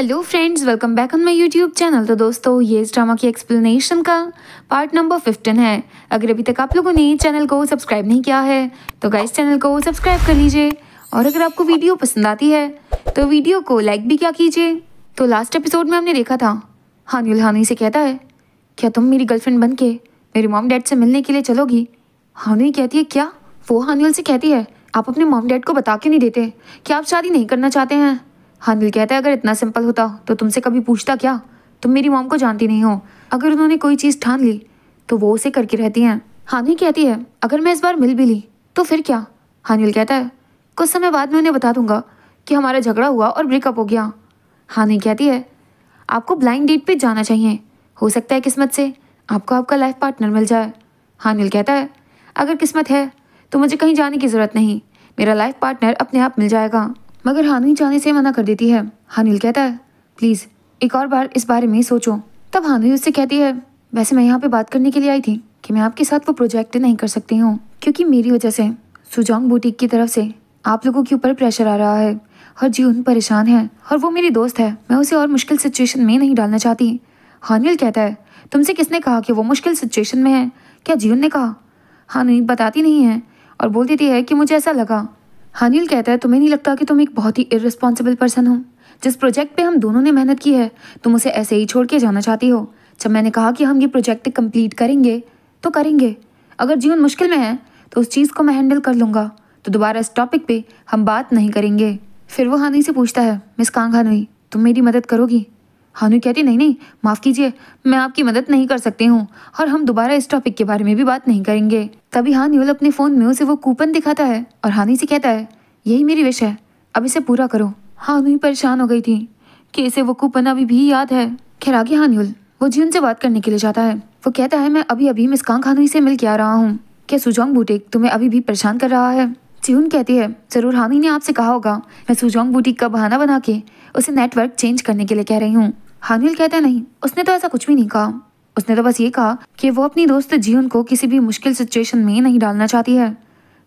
hello friends welcome back on my YouTube channel तो दोस्तों ये इस ड्रामा की एक्सप्लेनेशन का पार्ट नंबर फिफ्टीन है अगर अभी तक आप लोगों ने चैनल को सब्सक्राइब नहीं किया है तो गाइस चैनल को सब्सक्राइब कर लीजिए और अगर आपको वीडियो पसंद आती है तो वीडियो को लाइक भी क्या कीजिए तो लास्ट एपिसोड में हमने देखा था हानियुल हानी से कहता है क्या तुम मेरी गर्लफ्रेंड बन के मेरे मॉम डैड से मिलने के लिए चलोगी हानुल कहती है क्या वो हानुल से कहती है आप अपने मॉम डैड को बता के नहीं देते क्या आप शादी नहीं करना चाहते हैं हानिल कहता है अगर इतना सिंपल होता तो तुमसे कभी पूछता क्या तुम मेरी मॉम को जानती नहीं हो अगर उन्होंने कोई चीज़ ठान ली तो वो उसे करके रहती हैं हानिल कहती है अगर मैं इस बार मिल भी ली तो फिर क्या हानिल कहता है कुछ समय बाद मैं उन्हें बता दूंगा कि हमारा झगड़ा हुआ और ब्रेकअप हो गया हानिल कहती है आपको ब्लाइंड डेट पे जाना चाहिए हो सकता है किस्मत से आपको आपका लाइफ पार्टनर मिल जाए हानिल कहता है अगर किस्मत है तो मुझे कहीं जाने की ज़रूरत नहीं मेरा लाइफ पार्टनर अपने आप मिल जाएगा मगर हानिल जाने से मना कर देती है हानिल कहता है प्लीज़ एक और बार इस बारे में सोचो तब हानिल उससे कहती है वैसे मैं यहाँ पे बात करने के लिए आई थी कि मैं आपके साथ वो प्रोजेक्ट नहीं कर सकती हूँ क्योंकि मेरी वजह से सुजोंग बुटीक की तरफ से आप लोगों के ऊपर प्रेशर आ रहा है और जीवन परेशान है और वो मेरी दोस्त है मैं उसे और मुश्किल सिचुएशन में नहीं डालना चाहती हानिल कहता है तुमसे किसने कहा कि वो मुश्किल सिचुएशन में है क्या जीवन ने कहा हानिल बताती नहीं है और बोल देती है कि मुझे ऐसा लगा हानिल कहता है तुम्हें नहीं लगता कि तुम एक बहुत ही इरेस्पॉन्सिबल पर्सन हो जिस प्रोजेक्ट पे हम दोनों ने मेहनत की है तुम उसे ऐसे ही छोड़ के जाना चाहती हो जब मैंने कहा कि हम ये प्रोजेक्ट कंप्लीट करेंगे तो करेंगे अगर जीवन मुश्किल में है तो उस चीज़ को मैं हैंडल कर लूँगा तो दोबारा इस टॉपिक पे हम बात नहीं करेंगे फिर वो हानि से पूछता है मिस कांग हानवी तुम मेरी मदद करोगी हानु कहती नहीं नहीं माफ़ कीजिए मैं आपकी मदद नहीं कर सकती हूँ और हम दोबारा इस टॉपिक के बारे में भी बात नहीं करेंगे तभी हान्यूल अपने फ़ोन में उसे वो कूपन दिखाता है और हानि से कहता है यही मेरी विश है अब इसे पूरा करो हानु ही परेशान हो गई थी कि इसे वो कूपन अभी भी याद है खैर आगे हान्यूल वो जी से बात करने के लिए जाता है वो कहता है मैं अभी अभी मिसकांग हानु से मिल के आ रहा हूँ क्या सुजोंग बुटीक तुम्हें अभी भी परेशान कर रहा है चिहुन कहती है जरूर हानि ने आपसे कहा होगा मैं सुजोंग बुटीक का बहाना बना के उसे नेटवर्क चेंज करने के लिए कह रही हूँ हानिल कहता नहीं उसने तो ऐसा कुछ भी नहीं कहा उसने तो बस ये कहा कि वो अपनी दोस्त जीवन को किसी भी मुश्किल सिचुएशन में नहीं डालना चाहती है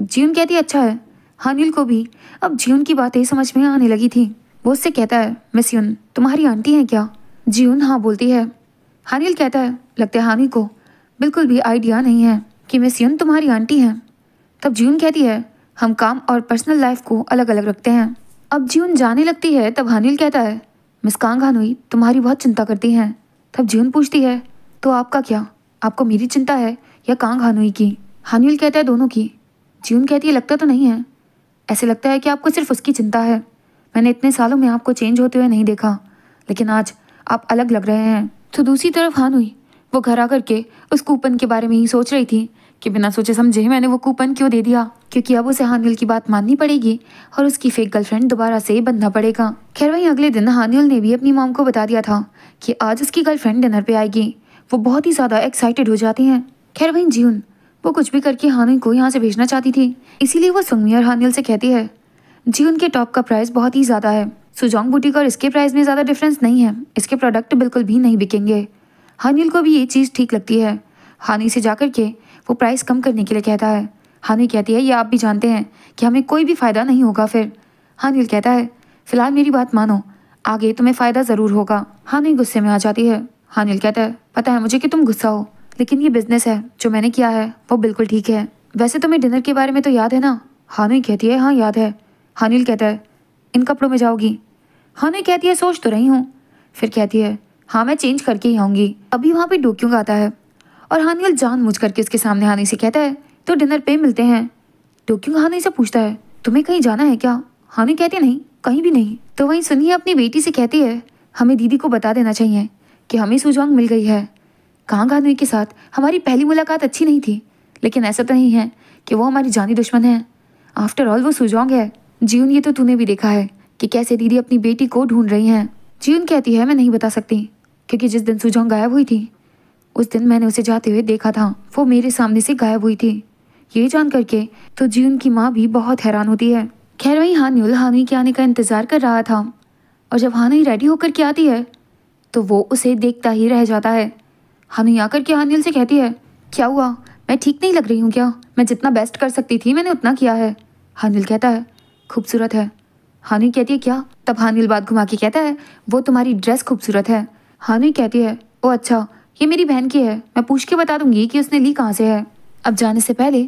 जीवन कहती अच्छा है हानिल को भी अब जीवन की बातें समझ में आने लगी थी वो उससे कहता है मिस यून तुम्हारी आंटी है क्या जीवन हाँ बोलती है हानिल कहता है लगता है हानिल को बिल्कुल भी आइडिया नहीं है कि मिस यून तुम्हारी आंटी है तब जीवन कहती है हम काम और पर्सनल लाइफ को अलग अलग रखते हैं अब जीवन जाने लगती है तब हानिल कहता है कांग हानुई तुम्हारी बहुत चिंता करती हैं तब जीवन पूछती है तो आपका क्या आपको मेरी चिंता है या कांग हानुई की हानुल कहता है दोनों की जीवन कहती है लगता तो नहीं है ऐसे लगता है कि आपको सिर्फ उसकी चिंता है मैंने इतने सालों में आपको चेंज होते हुए नहीं देखा लेकिन आज आप अलग लग रहे हैं तो दूसरी तरफ हान हुई वो घर आकर के उस कूपन के बारे में ही सोच रही थी कि बिना सोचे समझे मैंने वो कूपन क्यों दे दिया क्योंकि अब उसे हानियल की बात माननी पड़ेगी और उसकी फेक गर्लफ्रेंड दोबारा से बनना पड़ेगा खैर वहीं अगले दिन हानियल ने भी अपनी मॉम को बता दिया था कि आज उसकी गर्लफ्रेंड डिनर पे आएगी वो बहुत ही ज़्यादा एक्साइटेड हो जाते हैं खैर वहीं जीवन वो कुछ भी करके हानिल को यहाँ से भेजना चाहती थी इसीलिए वो सुंगमी और हानियल से कहती है जीवन के टॉप का प्राइस बहुत ही ज़्यादा है सुजोंग बुटीक और इसके प्राइस में ज़्यादा डिफरेंस नहीं है इसके प्रोडक्ट बिल्कुल भी नहीं बिकेंगे हानिल को भी ये चीज़ ठीक लगती है हानि से जाकर के वो प्राइस कम करने के लिए कहता है हानिल कहती है ये आप भी जानते हैं कि हमें कोई भी फ़ायदा नहीं होगा फिर हानिल कहता है फ़िलहाल मेरी बात मानो आगे तुम्हें फ़ायदा ज़रूर होगा हानिल गुस्से में आ जाती है हानिल कहता है पता है मुझे कि तुम गुस्सा हो लेकिन ये बिज़नेस है जो मैंने किया है वो बिल्कुल ठीक है वैसे तुम्हें डिनर के बारे में तो याद है ना हानिल कहती है हाँ याद है हानिल कहता है इन कपड़ों में जाओगी हानिल कहती है सोच तो रही हूँ फिर कहती है हाँ मैं चेंज करके ही आऊँगी अभी वहाँ पर डोक्यूंग आता है और हानिल जान मुझ करके उसके सामने हानि से कहता है तो डिनर पे मिलते हैं क्यों हानी से पूछता है तुम्हें कहीं जाना है क्या हानी कहती नहीं कहीं भी नहीं तो वहीं सुनिए अपनी बेटी से कहती है हमें दीदी को बता देना चाहिए कि हमें सुजवांग मिल गई है कहाँ हानुई के साथ हमारी पहली मुलाकात अच्छी नहीं थी लेकिन ऐसा तो नहीं है कि वो हमारी जानी दुश्मन है आफ्टर ऑल वो सुजोंग है जीवन ये तो तूने भी देखा है कि कैसे दीदी अपनी बेटी को ढूंढ रही हैं जीवन कहती है मैं नहीं बता सकती क्योंकि जिस दिन सुजोंग गायब हुई थी उस दिन मैंने उसे जाते हुए देखा था वो मेरे सामने से गायब हुई थी ये जान करके तो जीन की माँ भी बहुत हैरान होती है खैर वही हानियुल हानि के आने का इंतज़ार कर रहा था और जब हानि रेडी होकर के आती है तो वो उसे देखता ही रह जाता है हानि आकर के हानिल से कहती है क्या हुआ मैं ठीक नहीं लग रही हूँ क्या मैं जितना बेस्ट कर सकती थी मैंने उतना किया है हानिल कहता है खूबसूरत है हानि कहती है क्या तब हानिल बात घुमा के कहता है वो तुम्हारी ड्रेस खूबसूरत है हानि कहती है ओ अच्छा ये मेरी बहन की है मैं पूछ के बता दूंगी कि उसने ली कहाँ से है अब जाने से पहले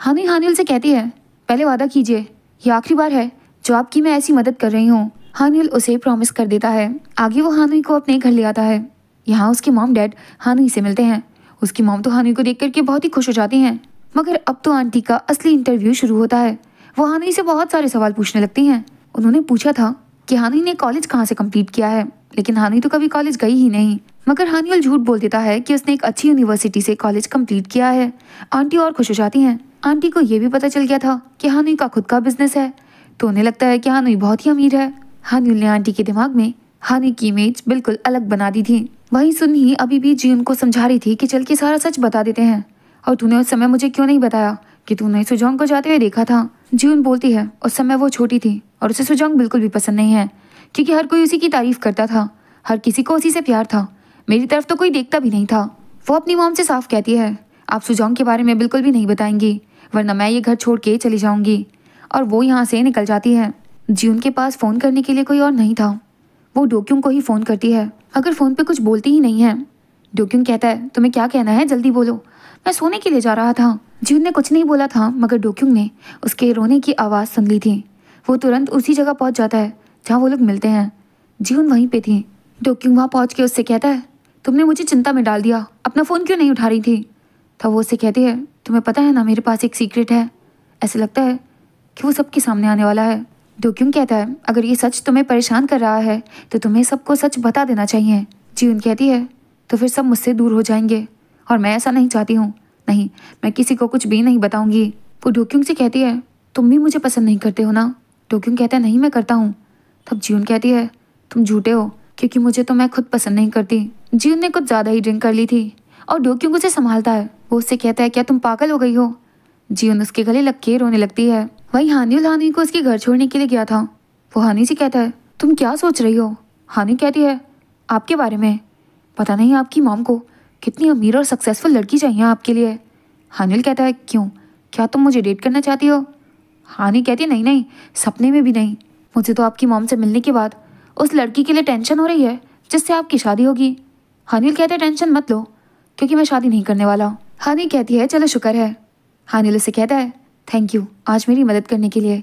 हानि हानिल से कहती है पहले वादा कीजिए यह आखिरी बार है जो आपकी मैं ऐसी मदद कर रही हूँ हानिल उसे प्रॉमिस कर देता है आगे वो हानि को अपने घर ले आता है यहाँ उसके मॉम डैड हानि से मिलते हैं उसकी मॉम तो हानि को देख करके बहुत ही खुश हो जाती हैं मगर अब तो आंटी का असली इंटरव्यू शुरू होता है वो हानि से बहुत सारे सवाल पूछने लगती हैं उन्होंने पूछा था कि हानि ने कॉलेज कहाँ से कम्प्लीट किया है लेकिन हानि तो कभी कॉलेज गई ही नहीं मगर हानियल झूठ बोल देता है कि उसने एक अच्छी यूनिवर्सिटी से कॉलेज कंप्लीट किया है आंटी और खुश हो जाती हैं आंटी को यह भी पता चल गया था कि हानुई का खुद का बिजनेस है तो उन्हें लगता है कि हानुई बहुत ही अमीर है हानियल ने आंटी के दिमाग में हानि की इमेज बिल्कुल अलग बना दी थी वही सुन ही अभी भी जी उनको समझा रही थी कि चल के सारा सच बता देते हैं और तूने उस समय मुझे क्यों नहीं बताया कि तूने सुजोंग को जाते हुए देखा था जीवन बोलती है उस समय वो छोटी थी और उसे सुजोंग बिल्कुल भी पसंद नहीं है क्योंकि हर कोई उसी की तारीफ करता था हर किसी को उसी से प्यार था मेरी तरफ तो कोई देखता भी नहीं था वो अपनी माम से साफ कहती है आप सुजोंग के बारे में बिल्कुल भी नहीं बताएंगी वरना मैं ये घर छोड़ के चली जाऊंगी और वो यहाँ से निकल जाती है जी उनके पास फ़ोन करने के लिए कोई और नहीं था वो डोक्यूम को ही फ़ोन करती है अगर फ़ोन पे कुछ बोलती ही नहीं है डोक्यूम कहता है तुम्हें क्या कहना है जल्दी बोलो मैं सोने के लिए जा रहा था जीवन ने कुछ नहीं बोला था मगर डोक्यूम ने उसके रोने की आवाज़ सुन ली थी वो तुरंत उसी जगह पहुंच जाता है जहाँ वो लोग मिलते हैं जीवन वहीं पे थी डोक्यू तो वहाँ पहुँच के उससे कहता है तुमने मुझे चिंता में डाल दिया अपना फ़ोन क्यों नहीं उठा रही थी तब वो उससे कहती है तुम्हें पता है ना मेरे पास एक सीक्रेट है ऐसा लगता है कि वो सबके सामने आने वाला है डोक्यूम तो कहता है अगर ये सच तुम्हें परेशान कर रहा है तो तुम्हें सबको सच बता देना चाहिए जीवन कहती है तो फिर सब मुझसे दूर हो जाएंगे और मैं ऐसा नहीं चाहती हूँ नहीं मैं किसी को कुछ भी नहीं बताऊँगी वो डोक्यूंग से कहती है तुम भी मुझे पसंद नहीं करते हो ना डोक्यूंग कहता है नहीं मैं करता हूँ तब जीवन कहती है तुम झूठे हो क्योंकि मुझे तो मैं खुद पसंद नहीं करती जीवन ने कुछ ज़्यादा ही ड्रिंक कर ली थी और क्यों उसे संभालता है वो उससे कहता है क्या तुम पागल हो गई हो जीवन उसके गले लग के रोने लगती है वही हानियुल हानि को उसके घर छोड़ने के लिए गया था वो हानि से कहता है तुम क्या सोच रही हो हानि कहती है आपके बारे में पता नहीं आपकी मॉम को कितनी अमीर और सक्सेसफुल लड़की चाहिए आपके लिए हानिल कहता है क्यों क्या तुम मुझे डेट करना चाहती हो हानि कहती है नहीं नहीं सपने में भी नहीं मुझे तो आपकी मॉम से मिलने के बाद उस लड़की के लिए टेंशन हो रही है जिससे आपकी शादी होगी हानिल कहते हैं टेंशन मत लो क्योंकि मैं शादी नहीं करने वाला हूँ हानि कहती है चलो शुक्र है हानिल उसे कहता है थैंक यू आज मेरी मदद करने के लिए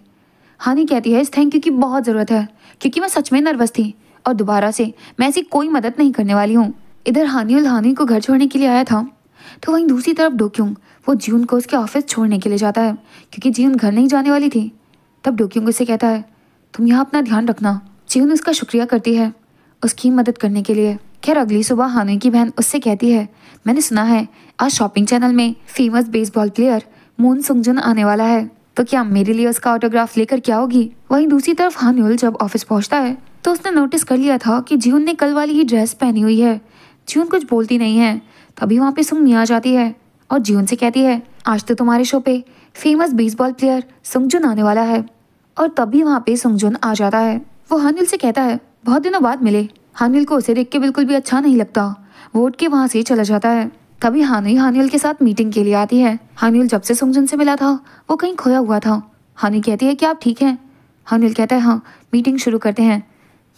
हानि कहती है इस थैंक यू की बहुत ज़रूरत है क्योंकि मैं सच में नर्वस थी और दोबारा से मैं ऐसी कोई मदद नहीं करने वाली हूँ इधर हानियुल हानि को घर छोड़ने के लिए आया था तो वहीं दूसरी तरफ डोक्यूंग वो जून को उसके ऑफिस छोड़ने के लिए जाता है क्योंकि जीवन घर नहीं जाने वाली थी तब डोक्यूंग उसे कहता है तुम यहाँ अपना ध्यान रखना चीन उसका शुक्रिया करती है उसकी मदद करने के लिए खैर अगली सुबह हानुई की बहन उससे कहती है मैंने सुना है आज शॉपिंग चैनल में famous baseball player Moon Sungjun आने वाला है तो क्या मेरे लिए उसका ऑटोग्राफ लेकर क्या होगी वहीं दूसरी तरफ हानुअल जब ऑफिस पहुंचता है तो उसने नोटिस कर लिया था कि जीवन ने कल वाली ही ड्रेस पहनी हुई है जीवन कुछ बोलती नहीं है तभी वहाँ पे मिया आ जाती है और जीवन से कहती है आज तो तुम्हारे शो पे फेमस बेसबॉल प्लेयर सुंगजुन आने वाला है और तभी वहाँ पे सुंगजुन आ जाता है वो हानिल से कहता है बहुत दिनों बाद मिले हानिल को उसे देख के बिल्कुल भी अच्छा नहीं लगता वो उठ के वहाँ से चला जाता है तभी हानि हानिल के साथ मीटिंग के लिए आती है हानिल जब से सुंगजुन से मिला था वो कहीं खोया हुआ था हानि कहती है कि आप ठीक हैं हानिल कहता है हाँ मीटिंग शुरू करते हैं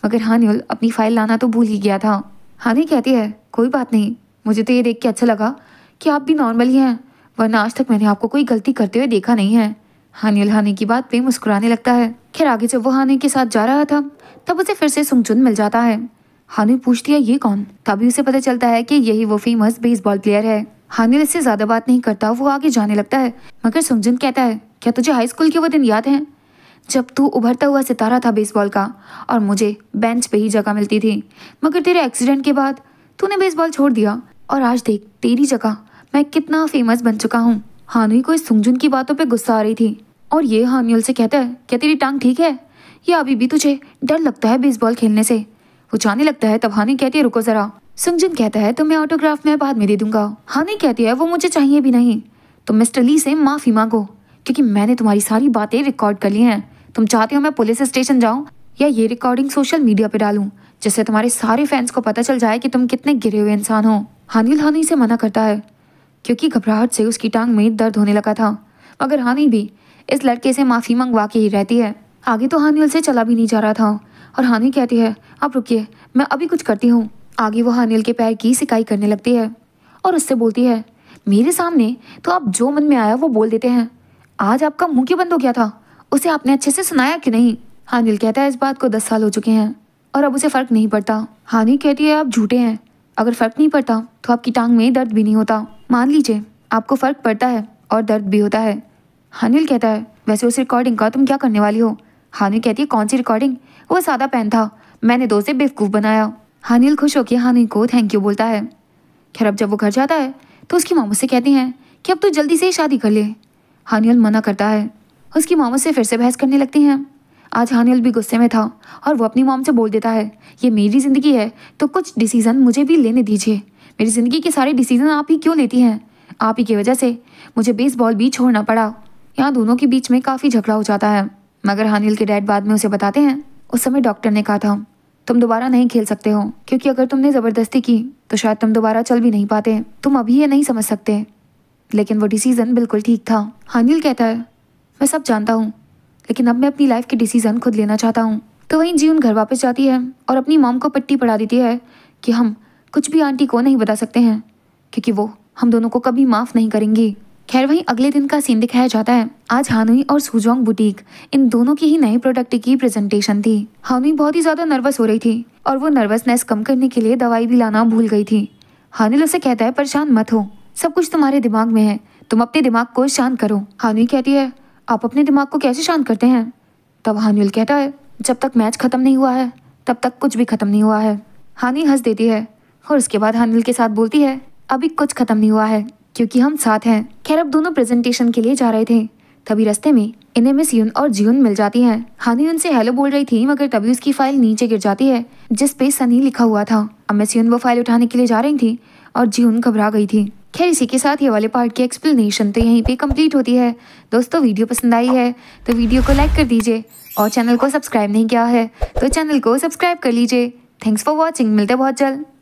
मगर हानिल अपनी फाइल लाना तो भूल ही गया था हानि कहती है कोई बात नहीं मुझे तो ये देख के अच्छा लगा कि आप भी नॉर्मल ही हैं वरना आज तक मैंने आपको कोई गलती करते हुए देखा नहीं है हानि हानि की बात पे मुस्कुराने लगता है खैर आगे जब वो हानि के साथ जा रहा था तब उसे फिर से सुंगचुन मिल जाता है हानि पूछती है ये कौन तभी उसे पता चलता है कि यही वो फेमस बेसबॉल प्लेयर है हानिल इससे ज्यादा बात नहीं करता वो आगे जाने लगता है मगर सुंगजुन कहता है क्या तुझे हाई स्कूल के वो दिन याद हैं जब तू उभरता हुआ सितारा था बेसबॉल का और मुझे बेंच पे ही जगह मिलती थी मगर तेरे एक्सीडेंट के बाद तूने बेसबॉल छोड़ दिया और आज देख तेरी जगह मैं कितना फेमस बन चुका हूँ हानुई को इस सुंगजुन की बातों पे गुस्सा आ रही थी और ये हानियल से कहता है क्या तेरी टांग ठीक है या अभी भी तुझे डर लगता है बेसबॉल खेलने से वो जाने लगता है तब हानि कहती है रुको जरा सुंगजुन कहता है तुम्हें ऑटोग्राफ मैं बाद में दे दूंगा हानि कहती है वो मुझे चाहिए भी नहीं तुम तो मिस्टर ली से माफ़ी मांगो क्योंकि मैंने तुम्हारी सारी बातें रिकॉर्ड कर ली हैं तुम चाहते हो मैं पुलिस स्टेशन जाऊँ या ये रिकॉर्डिंग सोशल मीडिया पे डालूं जिससे तुम्हारे सारे फैंस को पता चल जाए कि तुम कितने गिरे हुए इंसान हो हानिल हानि से मना करता है क्योंकि घबराहट से उसकी टांग में दर्द होने लगा था मगर हानि भी इस लड़के से माफ़ी मंगवा के ही रहती है आगे तो हानी से चला भी नहीं जा रहा था और हानि कहती है आप रुकिए मैं अभी कुछ करती हूँ आगे वो हानिल के पैर की सिकाई करने लगती है और उससे बोलती है मेरे सामने तो आप जो मन में आया वो बोल देते हैं आज आपका मुंह क्यों बंद हो गया था उसे आपने अच्छे से सुनाया कि नहीं हानिल कहता है इस बात को दस साल हो चुके हैं और अब उसे फ़र्क नहीं पड़ता हानि कहती है आप झूठे हैं अगर फ़र्क नहीं पड़ता तो आपकी टांग में दर्द भी नहीं होता मान लीजिए आपको फ़र्क पड़ता है और दर्द भी होता है हानिल कहता है वैसे उस रिकॉर्डिंग का तुम क्या करने वाली हो हानिल कहती है कौन सी रिकॉर्डिंग वो सादा पेन था मैंने दो से बेवकूफ़ बनाया हानिल खुश होकर हानिल को थैंक यू बोलता है खैर अब जब वो घर जाता है तो उसकी मामू से कहती हैं कि अब तू जल्दी से ही शादी कर ले हानियल मना करता है उसकी मामू से फिर से बहस करने लगती हैं आज हानियल भी गुस्से में था और वो अपनी मॉम से बोल देता है ये मेरी ज़िंदगी है तो कुछ डिसीज़न मुझे भी लेने दीजिए मेरी ज़िंदगी के सारे डिसीज़न आप ही क्यों लेती हैं आप ही की वजह से मुझे बेसबॉल भी छोड़ना पड़ा यहाँ दोनों के बीच में काफ़ी झगड़ा हो जाता है मगर हानिल के डैड बाद में उसे बताते हैं उस समय डॉक्टर ने कहा था तुम दोबारा नहीं खेल सकते हो क्योंकि अगर तुमने ज़बरदस्ती की तो शायद तुम दोबारा चल भी नहीं पाते तुम अभी ये नहीं समझ सकते लेकिन वो डिसीज़न बिल्कुल ठीक था हानिल कहता है मैं सब जानता हूँ लेकिन अब मैं अपनी लाइफ की डिसीज़न खुद लेना चाहता हूँ तो वहीं जीवन घर वापस जाती है और अपनी मॉम को पट्टी पढ़ा देती है कि हम कुछ भी आंटी को नहीं बता सकते हैं क्योंकि वो हम दोनों को कभी माफ़ नहीं करेंगी खैर वहीं अगले दिन का सीन दिखाया जाता है आज हानुई और सुजोंग बुटीक इन दोनों की ही नए प्रोडक्ट की प्रेजेंटेशन थी हानुई बहुत ही ज़्यादा नर्वस हो रही थी और वो नर्वसनेस कम करने के लिए दवाई भी लाना भूल गई थी हानिल उसे कहता है परेशान मत हो सब कुछ तुम्हारे दिमाग में है तुम अपने दिमाग को शांत करो हानुई कहती है आप अपने दिमाग को कैसे शांत करते हैं तब हानिल कहता है जब तक मैच ख़त्म नहीं हुआ है तब तक कुछ भी ख़त्म नहीं हुआ है हानि हंस देती है और उसके बाद हानिल के साथ बोलती है अभी कुछ ख़त्म नहीं हुआ है क्योंकि हम साथ हैं खैर अब दोनों प्रेजेंटेशन के लिए जा रहे थे तभी रास्ते में इन्हें मिस यून और जियून मिल जाती हैं हानि उनसे हेलो बोल रही थी मगर तभी उसकी फाइल नीचे गिर जाती है जिस पे सनी लिखा हुआ था अब मिस यून वो फाइल उठाने के लिए जा रही थी और जियून घबरा गई थी खैर इसी के साथ ये वाले पार्ट की एक्सप्लेनेशन तो यहीं पे कंप्लीट होती है दोस्तों वीडियो पसंद आई है तो वीडियो को लाइक कर दीजिए और चैनल को सब्सक्राइब नहीं किया है तो चैनल को सब्सक्राइब कर लीजिए थैंक्स फॉर वॉचिंग मिलते बहुत जल्द